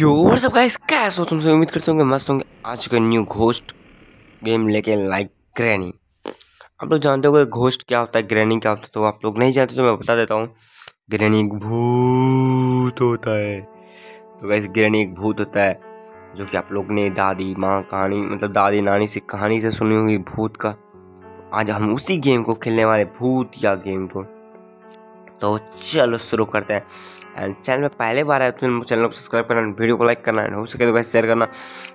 यो सब गाइस कैसे हो तुम उम्मीद करते होंगे मस्त होंगे आज का न्यू घोस्ट गेम लेके लाइक ग्रैनी आप लोग जानते हो घोस्ट क्या होता है ग्रैनी क्या होता है तो आप लोग नहीं जानते तो मैं बता देता हूँ ग्रैनी एक भूत होता है तो वैसे ग्रैनी एक भूत होता है जो कि आप लोग ने दादी माँ कहानी मतलब दादी नानी से कहानी से सुनी होगी भूत का आज हम उसी गेम को खेलने वाले भूत या गेम को तो चलो शुरू करते हैं एंड चैनल में पहले बार आए तो चैनल को सब्सक्राइब करना वीडियो को लाइक करना हो सके तो शेयर करना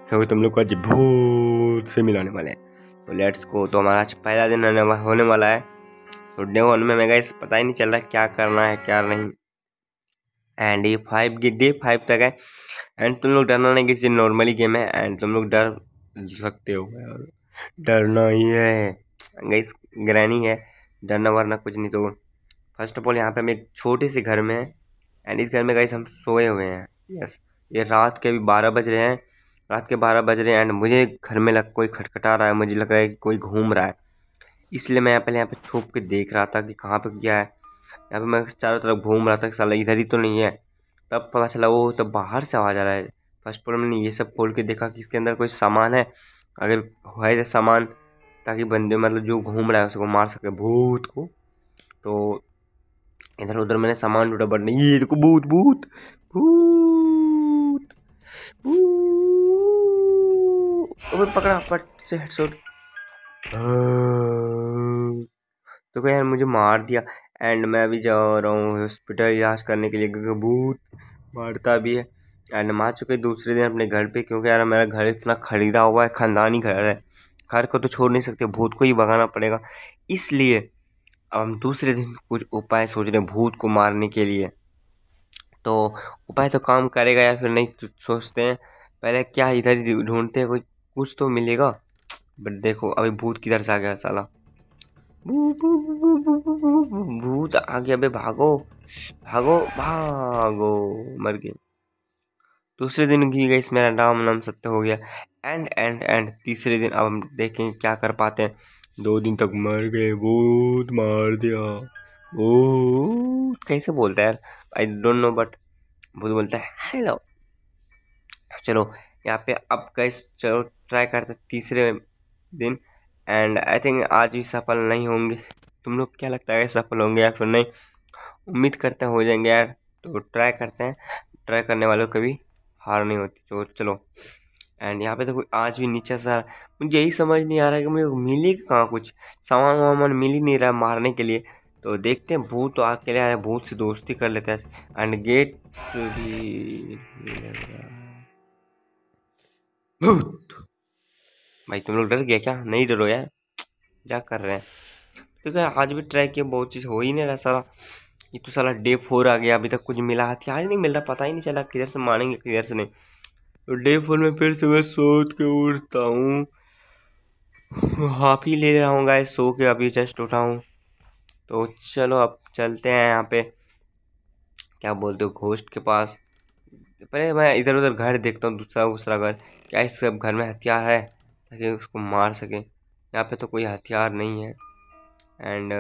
क्योंकि तुम लोग को आज भूत से मिलाने वाले हैं तो लेट्स को तो हमारा आज पहला दिन होने वाला है तो डे वन में मेगा इस पता ही नहीं चल रहा क्या करना है क्या नहीं एंड ये फाइव की डे फाइव तक है एंड तुम लोग डरना नहीं किसी नॉर्मली गेम है एंड तुम लोग डर सकते हो डरना ही है गई ग्रैनी है डरना वरना कुछ नहीं तो फर्स्ट ऑफ ऑल यहाँ पे हम एक छोटे से घर में हैं एंड इस घर में गाइस हम सोए हुए हैं यस ये रात के अभी बारह बज रहे हैं रात के बारह बज रहे हैं एंड मुझे घर में लग कोई खटखटा रहा है मुझे लग रहा है कि कोई घूम रहा है इसलिए मैं पहले यहाँ पे छुप के देख रहा था कि कहाँ पे क्या है यहाँ पे मैं चारों तरफ घूम रहा था कि साला इधर ही तो नहीं है तब पता चला वो तब बाहर से आवाज़ आ रहा है फर्स्ट ऑल मैंने ये सब खोल के देखा कि इसके अंदर कोई सामान है अगर है तो सामान ताकि बंदे मतलब जो घूम रहा है उसको मार सके भूत को तो इधर उधर मैंने सामान टूटा बट नहीं ये देखो भूत भूत भूत अबे पकड़ा पट से हेडशॉट देखो यार मुझे मार दिया एंड मैं अभी जा रहा हूँ हॉस्पिटल इलाज करने के लिए क्योंकि भूत मारता भी है एंड मार चुके दूसरे दिन अपने घर पे क्योंकि यार मेरा घर इतना खरीदा हुआ है ख़ानदानी घर है घर को तो छोड़ नहीं सकते भूत को ही भगाना पड़ेगा इसलिए अब हम दूसरे दिन कुछ उपाय सोच रहे हैं भूत को मारने के लिए तो उपाय तो काम करेगा या फिर नहीं तो सोचते हैं पहले क्या इधर ही ढूंढते हैं कोई कुछ तो मिलेगा बट देखो अभी भूत किधर से आ गया साला भूत आ गया अभी भागो भागो भागो मर गए दूसरे दिन घी गई मेरा नाम नाम सत्य हो गया एंड एंड एंड तीसरे दिन अब हम देखेंगे क्या कर पाते हैं दो दिन तक मर गए भूत मार दिया भूत कैसे बोलता है यार आई डोंट नो बट भूत बोलता है हेलो चलो यहाँ पे अब कैसे चलो ट्राई करते तीसरे दिन एंड आई थिंक आज भी सफल नहीं होंगे तुम लोग क्या लगता है सफल होंगे या फिर नहीं उम्मीद करते हो जाएंगे यार तो ट्राई करते हैं ट्राई करने वालों कभी हार नहीं होती तो चलो एंड यहाँ पे देखो तो आज भी नीचे सर मुझे यही समझ नहीं आ रहा है कि मुझे मिले कहाँ कुछ सामान वामान मिल ही नहीं रहा मारने के लिए तो देखते हैं भूत तो आग के लिए आ रहे हैं भूत से दोस्ती कर लेते हैं एंड गेट तो भी भूत भाई तुम लोग डर गया क्या नहीं डरो यार क्या कर रहे हैं तो क्या आज भी ट्राई किया बहुत चीज़ हो ही नहीं रहा सारा ये तो सारा डे फोर आ गया अभी तक कुछ मिला हथियार ही नहीं मिल रहा पता ही नहीं चला किधर से मारेंगे किधर से नहीं तो डे फोर में फिर से मैं सोच के उठता हूँ हाफ ही ले रहा हूँ गाय सो के अभी जस्ट उठा हूँ तो चलो अब चलते हैं यहाँ पे क्या बोलते हो घोष्ट के पास पहले मैं इधर उधर घर देखता हूँ दूसरा दूसरा घर क्या इस घर में हथियार है ताकि उसको मार सके यहाँ पे तो कोई हथियार नहीं है एंड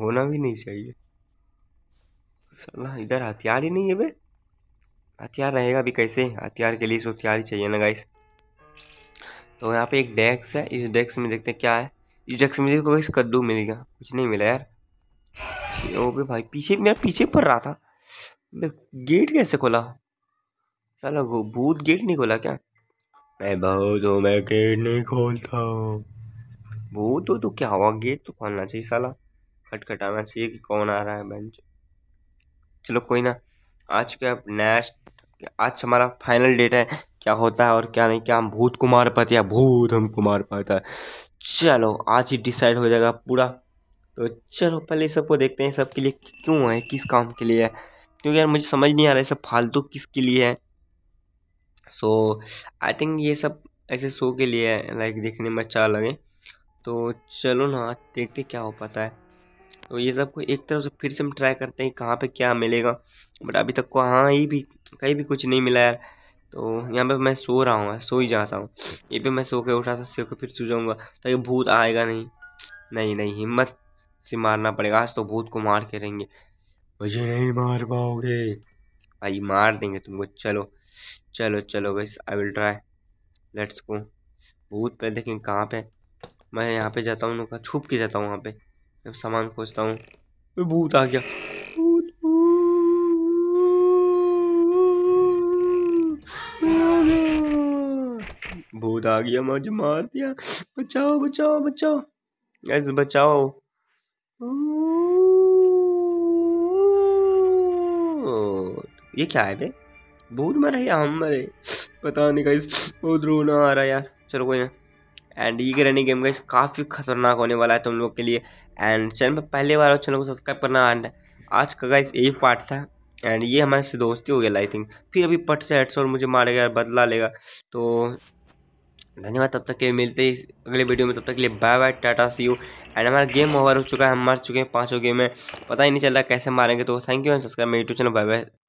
होना भी नहीं चाहिए इधर हथियार ही नहीं है भाई हथियार रहेगा भी कैसे हथियार के लिए हथियार ही चाहिए ना गाइस तो यहाँ पे एक डेक्स है इस डेस्क में देखते हैं क्या है इस डेक्स में देखो इस कद्दू मिलेगा कुछ नहीं मिला यार भी भाई पीछे मेरा पीछे पड़ रहा था गेट कैसे खोला चलो भूत गेट नहीं खोला क्या मैं बहुत हूँ मैं गेट नहीं खोलता हूँ भूत हो तो क्या हुआ गेट तो खोलना चाहिए साला खटखटाना चाहिए कि कौन आ रहा है बेंच चलो कोई ना आज का नेक्स्ट आज हमारा फाइनल डेट है क्या होता है और क्या नहीं क्या हम भूत कुमार मार पाते या भूत हम कुमार पाता है चलो आज ही डिसाइड हो जाएगा पूरा तो चलो पहले सबको देखते हैं सबके लिए क्यों है किस काम के लिए है क्योंकि यार मुझे समझ नहीं आ रहा है सब फालतू किसके लिए है सो आई थिंक ये सब ऐसे शो के लिए है लाइक देखने में अच्छा लगे तो चलो ना देखते क्या हो पाता है तो ये सब को एक तरफ से फिर से हम ट्राई करते हैं कहाँ पे क्या मिलेगा बट अभी तक कहाँ ही भी कहीं भी कुछ नहीं मिला यार तो यहाँ पे मैं सो रहा हूँ सो ही जाता हूँ ये पे मैं सो के उठा था सो के फिर सो जाऊँगा ताकि तो भूत आएगा नहीं नहीं नहीं हिम्मत से मारना पड़ेगा आज तो भूत को मार के रहेंगे मुझे नहीं मार पाओगे भाई मार देंगे तुमको चलो चलो चलो गई I will try let's go भूत पे देखें कहाँ पे मैं यहाँ पे जाता हूँ उनका छुप के जाता हूँ वहाँ पे जब सामान खोजता हूँ भूत आ गया भूत भूत आ गया मुझे मार दिया बचाओ बचाओ बचाओ ऐसे तो बचाओ ये क्या है बे भूत मरे या हम मरे पता नहीं गाइस बहुत रोना आ रहा है यार चलो कोई ना एंड ये रनिंग गेम का काफ़ी खतरनाक होने वाला है तुम लोग के लिए एंड चैनल पर पहले बार चैनल को सब्सक्राइब करना एंड आज का गाइस यही पार्ट था एंड ये हमारे से दोस्ती हो गया आई थिंक फिर अभी पट से हेडसोर मुझे मारेगा बदला लेगा तो धन्यवाद तब तक के मिलते ही अगले वीडियो में तब तक के लिए bye bye tata see you and हमारा गेम ओवर हो चुका है हम मार चुके हैं पांचों गेम में पता ही नहीं चल रहा कैसे मारेंगे तो थैंक यू एंड सब्सक्राइब मेरे यूट्यूब चैनल बाय बाय